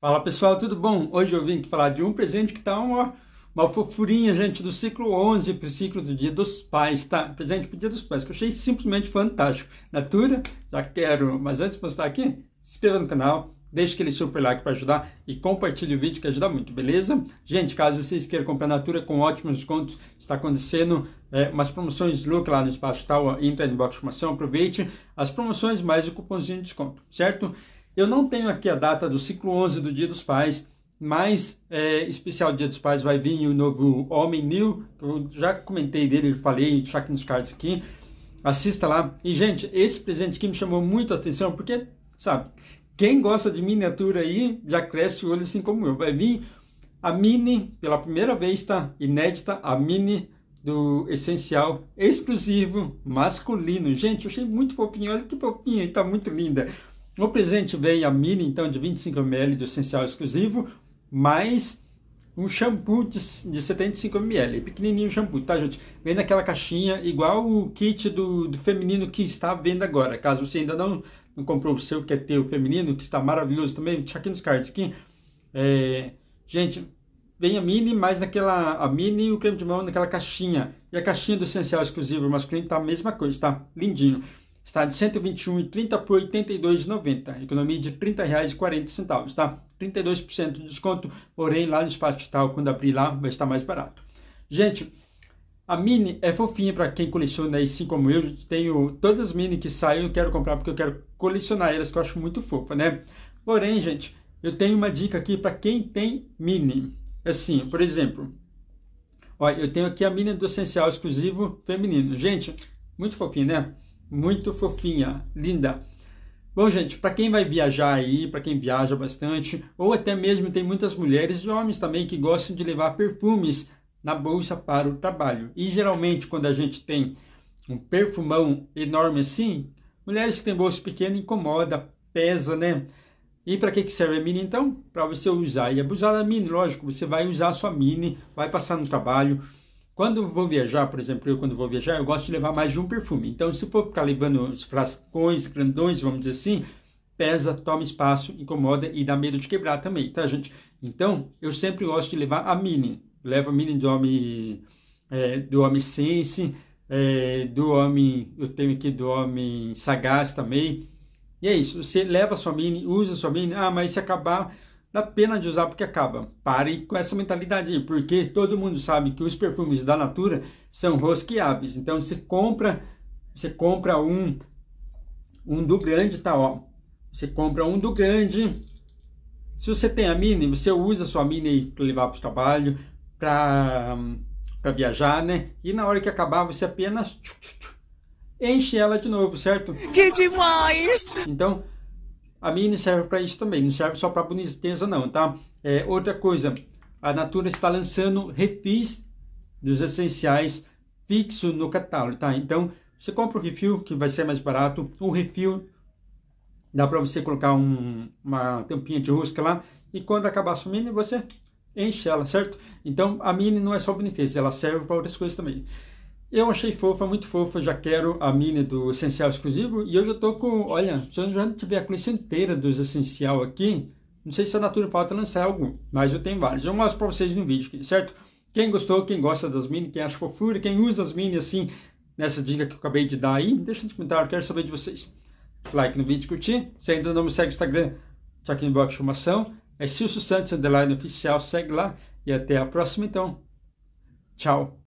Fala pessoal, tudo bom? Hoje eu vim falar de um presente que tá uma, uma fofurinha, gente, do ciclo 11 para o ciclo do Dia dos Pais, tá? Presente para o Dia dos Pais, que eu achei simplesmente fantástico. Natura, já quero, mas antes de postar aqui, se inscreva no canal, deixe aquele super like para ajudar e compartilhe o vídeo que ajuda muito, beleza? Gente, caso vocês queiram comprar Natura com ótimos descontos, está acontecendo é, umas promoções look lá no Espaço Tal, entra no box de informação, aproveite as promoções mais o cupomzinho de desconto, Certo? Eu não tenho aqui a data do ciclo 11 do Dia dos Pais, mas é, especial Dia dos Pais vai vir o novo Homem New, que eu já comentei dele, falei, aqui nos cards aqui. Assista lá. E, gente, esse presente aqui me chamou muito a atenção, porque, sabe, quem gosta de miniatura aí já cresce o olho assim como eu. Vai vir a mini, pela primeira vez, tá? Inédita, a mini do essencial exclusivo masculino. Gente, eu achei muito fofinho. Olha que fofinha, tá muito linda no presente vem a mini, então, de 25 ml do essencial exclusivo, mais um shampoo de, de 75 ml, pequenininho shampoo, tá gente? Vem naquela caixinha, igual o kit do, do feminino que está à venda agora. Caso você ainda não, não comprou o seu, quer é ter o feminino, que está maravilhoso também, deixa aqui nos cards. Aqui. É, gente, vem a mini, mais naquela a mini e o creme de mão naquela caixinha. E a caixinha do essencial exclusivo masculino tá a mesma coisa, tá? Lindinho está de 121,30 por 82,90, economia de R$ 30,40, tá? 32% de desconto, porém lá no espaço digital, quando abrir lá, vai estar mais barato. Gente, a Mini é fofinha para quem coleciona aí, assim como eu. eu. Tenho todas as Mini que saem, eu quero comprar porque eu quero colecionar elas, que eu acho muito fofa, né? Porém, gente, eu tenho uma dica aqui para quem tem Mini. Assim, por exemplo, olha, eu tenho aqui a Mini do Essencial Exclusivo Feminino. Gente, muito fofinha, né? Muito fofinha, linda. Bom, gente, para quem vai viajar aí, para quem viaja bastante, ou até mesmo tem muitas mulheres e homens também que gostam de levar perfumes na bolsa para o trabalho. E geralmente quando a gente tem um perfumão enorme assim, mulheres que têm bolsa pequena incomoda, pesa, né? E para que, que serve a mini então? Para você usar e abusar da mini, lógico. Você vai usar a sua mini, vai passar no trabalho, quando vou viajar, por exemplo, eu quando vou viajar, eu gosto de levar mais de um perfume. Então, se for ficar levando os frascões grandões, vamos dizer assim, pesa, toma espaço, incomoda e dá medo de quebrar também, tá, gente? Então, eu sempre gosto de levar a mini. Leva a mini do homem, é, do homem sense, é, do homem, eu tenho aqui do homem sagaz também. E é isso, você leva a sua mini, usa a sua mini, ah, mas se acabar, dá pena de usar porque acaba. Pare com essa mentalidade aí, porque todo mundo sabe que os perfumes da Natura são rosqueáveis. Então você compra, você compra um um do grande, tá ó. Você compra um do grande. Se você tem a mini, você usa a sua mini aí para levar para o trabalho, para para viajar, né? E na hora que acabar, você apenas enche ela de novo, certo? Que demais! Então, a mini serve para isso também, não serve só para boniteza não, tá? É, outra coisa, a Natura está lançando refis dos essenciais fixo no catálogo, tá? Então, você compra o refil, que vai ser mais barato, um refil, dá para você colocar um, uma tampinha de rosca lá, e quando acabar a sua mini, você enche ela, certo? Então, a mini não é só boniteza, ela serve para outras coisas também. Eu achei fofa, muito fofa, já quero a mini do Essencial Exclusivo e eu já tô com, olha, se eu já tiver a coleção inteira dos Essencial aqui, não sei se a Natura falta lançar algum, mas eu tenho vários. Eu mostro para vocês no vídeo, aqui, certo? Quem gostou, quem gosta das mini, quem acha fofura, quem usa as mini assim, nessa dica que eu acabei de dar aí, deixa nos comentários, quero saber de vocês. Like no vídeo, curtir. Se ainda não me segue no Instagram, tá aqui no box de informação. É Silso Santos, underline oficial, segue lá. E até a próxima então. Tchau.